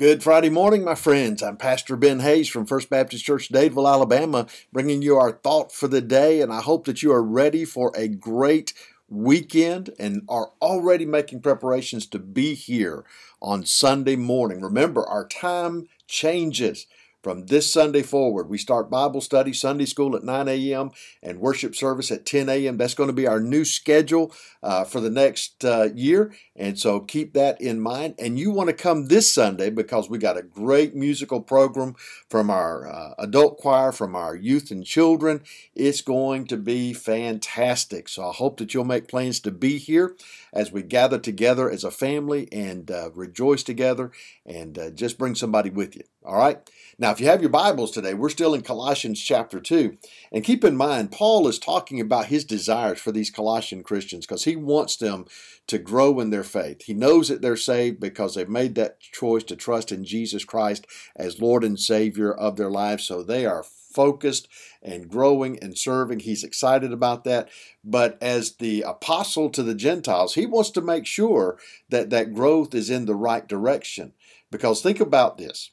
Good Friday morning, my friends. I'm Pastor Ben Hayes from First Baptist Church, Dadeville, Alabama, bringing you our thought for the day, and I hope that you are ready for a great weekend and are already making preparations to be here on Sunday morning. Remember, our time changes. From this Sunday forward, we start Bible study, Sunday school at 9 a.m., and worship service at 10 a.m. That's going to be our new schedule uh, for the next uh, year. And so keep that in mind. And you want to come this Sunday because we got a great musical program from our uh, adult choir, from our youth and children. It's going to be fantastic. So I hope that you'll make plans to be here as we gather together as a family and uh, rejoice together and uh, just bring somebody with you. All right? Now, now, if you have your Bibles today, we're still in Colossians chapter 2. And keep in mind, Paul is talking about his desires for these Colossian Christians because he wants them to grow in their faith. He knows that they're saved because they've made that choice to trust in Jesus Christ as Lord and Savior of their lives. So they are focused and growing and serving. He's excited about that. But as the apostle to the Gentiles, he wants to make sure that that growth is in the right direction. Because think about this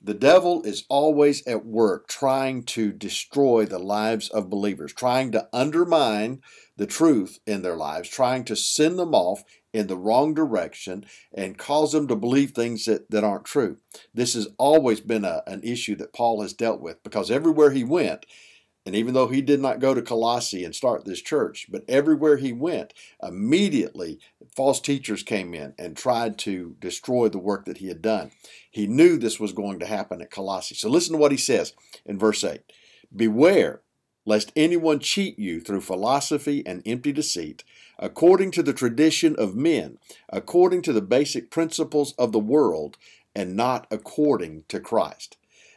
the devil is always at work trying to destroy the lives of believers, trying to undermine the truth in their lives, trying to send them off in the wrong direction and cause them to believe things that, that aren't true. This has always been a, an issue that Paul has dealt with because everywhere he went, and even though he did not go to Colossae and start this church, but everywhere he went, immediately false teachers came in and tried to destroy the work that he had done. He knew this was going to happen at Colossae. So listen to what he says in verse 8 Beware lest anyone cheat you through philosophy and empty deceit, according to the tradition of men, according to the basic principles of the world, and not according to Christ.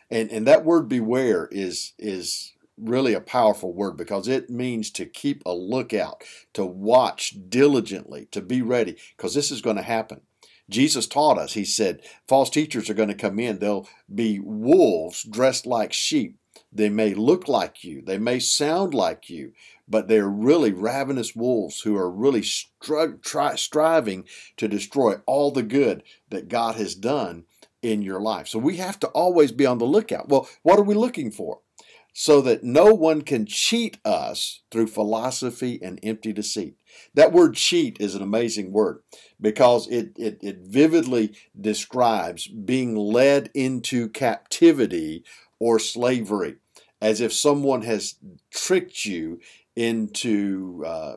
And, and that word beware is, is really a powerful word because it means to keep a lookout, to watch diligently, to be ready, because this is going to happen. Jesus taught us, he said, false teachers are going to come in. They'll be wolves dressed like sheep. They may look like you, they may sound like you, but they're really ravenous wolves who are really stri- try, striving to destroy all the good that God has done in your life. So we have to always be on the lookout. Well, what are we looking for? so that no one can cheat us through philosophy and empty deceit. That word cheat is an amazing word because it, it, it vividly describes being led into captivity or slavery, as if someone has tricked you into uh,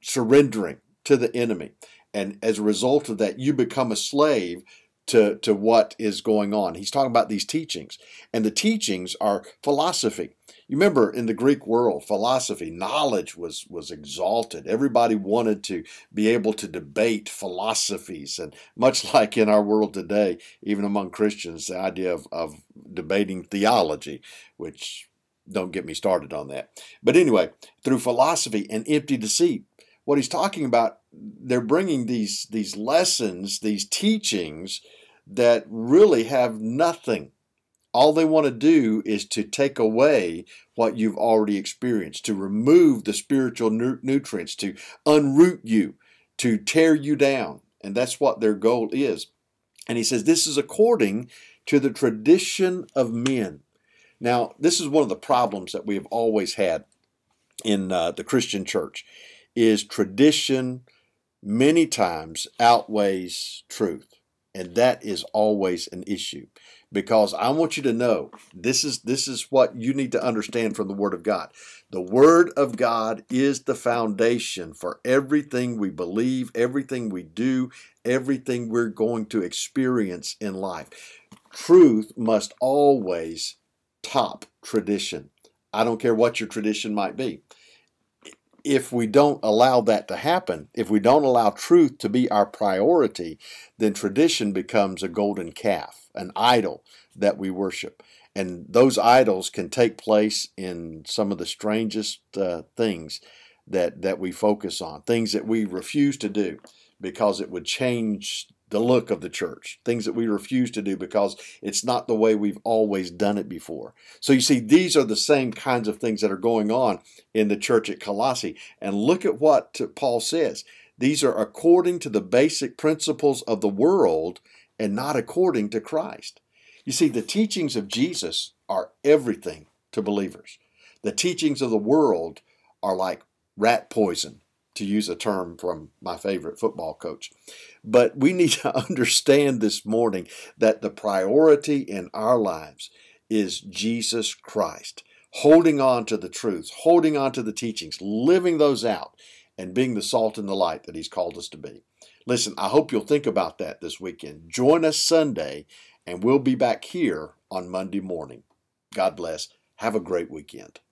surrendering to the enemy. And as a result of that, you become a slave to, to what is going on. He's talking about these teachings, and the teachings are philosophy. You remember in the Greek world, philosophy, knowledge was, was exalted. Everybody wanted to be able to debate philosophies. And much like in our world today, even among Christians, the idea of, of debating theology, which don't get me started on that. But anyway, through philosophy and empty deceit, what he's talking about they're bringing these these lessons, these teachings that really have nothing. All they want to do is to take away what you've already experienced, to remove the spiritual nutrients, to unroot you, to tear you down. And that's what their goal is. And he says, This is according to the tradition of men. Now, this is one of the problems that we have always had in uh, the Christian church is tradition many times outweighs truth. And that is always an issue because I want you to know this is this is what you need to understand from the word of God. The word of God is the foundation for everything we believe, everything we do, everything we're going to experience in life. Truth must always top tradition. I don't care what your tradition might be if we don't allow that to happen, if we don't allow truth to be our priority, then tradition becomes a golden calf, an idol that we worship. And those idols can take place in some of the strangest uh, things that, that we focus on, things that we refuse to do because it would change the look of the church, things that we refuse to do because it's not the way we've always done it before. So you see, these are the same kinds of things that are going on in the church at Colossae. And look at what Paul says. These are according to the basic principles of the world and not according to Christ. You see, the teachings of Jesus are everything to believers. The teachings of the world are like rat poison to use a term from my favorite football coach. But we need to understand this morning that the priority in our lives is Jesus Christ, holding on to the truths, holding on to the teachings, living those out, and being the salt and the light that He's called us to be. Listen, I hope you'll think about that this weekend. Join us Sunday, and we'll be back here on Monday morning. God bless. Have a great weekend.